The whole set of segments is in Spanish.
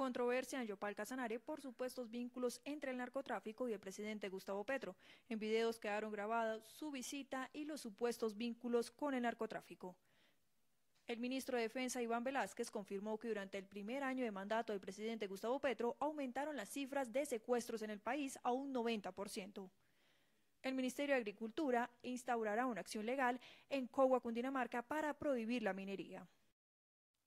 Controversia en Yopal Casanare por supuestos vínculos entre el narcotráfico y el presidente Gustavo Petro. En videos quedaron grabados su visita y los supuestos vínculos con el narcotráfico. El ministro de Defensa Iván Velázquez confirmó que durante el primer año de mandato del presidente Gustavo Petro aumentaron las cifras de secuestros en el país a un 90%. El Ministerio de Agricultura instaurará una acción legal en Cogua, Cundinamarca, para prohibir la minería.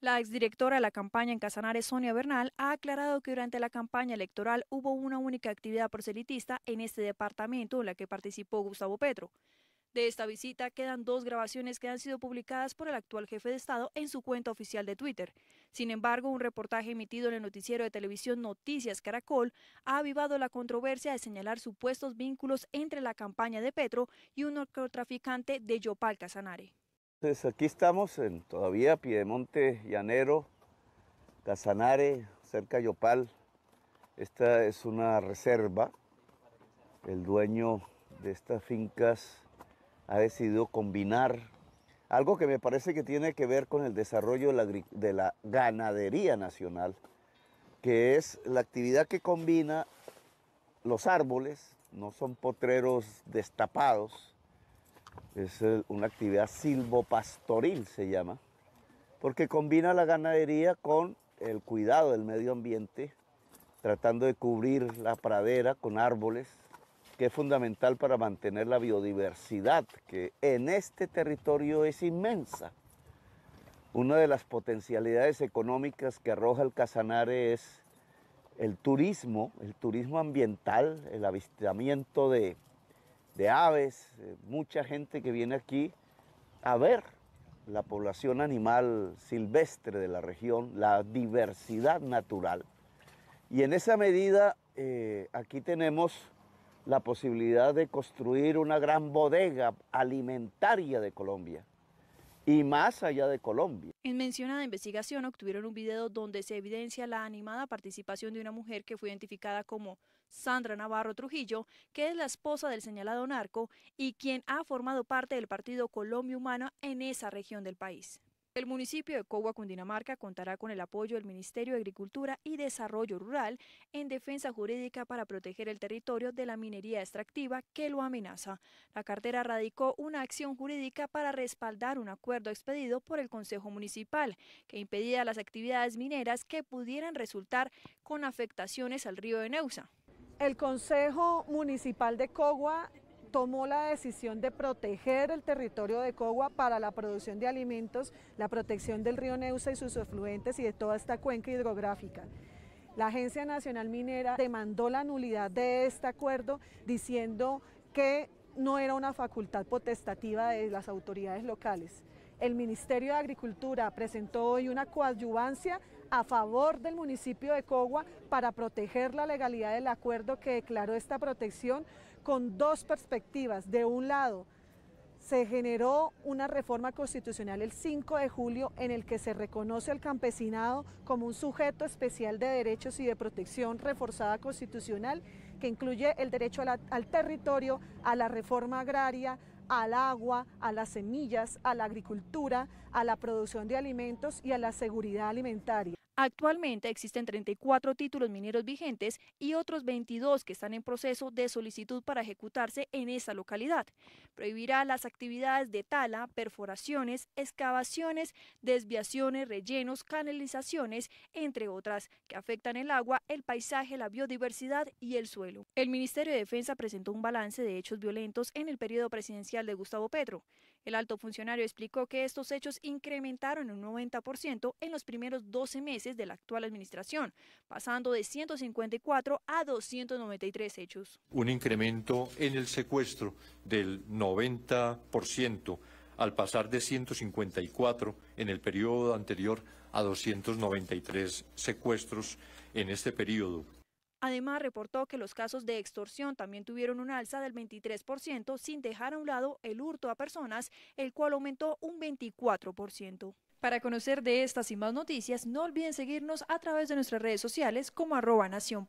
La exdirectora de la campaña en Casanare, Sonia Bernal, ha aclarado que durante la campaña electoral hubo una única actividad proselitista en este departamento en la que participó Gustavo Petro. De esta visita quedan dos grabaciones que han sido publicadas por el actual jefe de Estado en su cuenta oficial de Twitter. Sin embargo, un reportaje emitido en el noticiero de televisión Noticias Caracol ha avivado la controversia de señalar supuestos vínculos entre la campaña de Petro y un narcotraficante de Yopal Casanare aquí estamos en todavía Piedemonte Llanero, Casanare, cerca de Yopal. Esta es una reserva. El dueño de estas fincas ha decidido combinar algo que me parece que tiene que ver con el desarrollo de la ganadería nacional, que es la actividad que combina los árboles, no son potreros destapados, es una actividad silvopastoril, se llama, porque combina la ganadería con el cuidado del medio ambiente, tratando de cubrir la pradera con árboles, que es fundamental para mantener la biodiversidad, que en este territorio es inmensa. Una de las potencialidades económicas que arroja el Casanare es el turismo, el turismo ambiental, el avistamiento de de aves, eh, mucha gente que viene aquí a ver la población animal silvestre de la región, la diversidad natural. Y en esa medida eh, aquí tenemos la posibilidad de construir una gran bodega alimentaria de Colombia y más allá de Colombia. En mencionada investigación obtuvieron un video donde se evidencia la animada participación de una mujer que fue identificada como Sandra Navarro Trujillo, que es la esposa del señalado narco y quien ha formado parte del partido Colombia Humana en esa región del país. El municipio de Cogua, Cundinamarca, contará con el apoyo del Ministerio de Agricultura y Desarrollo Rural en defensa jurídica para proteger el territorio de la minería extractiva que lo amenaza. La cartera radicó una acción jurídica para respaldar un acuerdo expedido por el Consejo Municipal que impedía las actividades mineras que pudieran resultar con afectaciones al río de Neusa. El Consejo Municipal de Cogua tomó la decisión de proteger el territorio de Cogua para la producción de alimentos, la protección del río Neusa y sus afluentes y de toda esta cuenca hidrográfica. La Agencia Nacional Minera demandó la nulidad de este acuerdo diciendo que no era una facultad potestativa de las autoridades locales el Ministerio de Agricultura presentó hoy una coadyuvancia a favor del municipio de Cogua para proteger la legalidad del acuerdo que declaró esta protección con dos perspectivas. De un lado, se generó una reforma constitucional el 5 de julio en el que se reconoce al campesinado como un sujeto especial de derechos y de protección reforzada constitucional que incluye el derecho al territorio, a la reforma agraria, al agua, a las semillas, a la agricultura, a la producción de alimentos y a la seguridad alimentaria. Actualmente existen 34 títulos mineros vigentes y otros 22 que están en proceso de solicitud para ejecutarse en esa localidad. Prohibirá las actividades de tala, perforaciones, excavaciones, desviaciones, rellenos, canalizaciones, entre otras, que afectan el agua, el paisaje, la biodiversidad y el suelo. El Ministerio de Defensa presentó un balance de hechos violentos en el periodo presidencial de Gustavo Petro. El alto funcionario explicó que estos hechos incrementaron un 90% en los primeros 12 meses de la actual administración, pasando de 154 a 293 hechos. Un incremento en el secuestro del 90% al pasar de 154 en el periodo anterior a 293 secuestros en este periodo. Además, reportó que los casos de extorsión también tuvieron una alza del 23%, sin dejar a un lado el hurto a personas, el cual aumentó un 24%. Para conocer de estas y más noticias, no olviden seguirnos a través de nuestras redes sociales como arroba Nación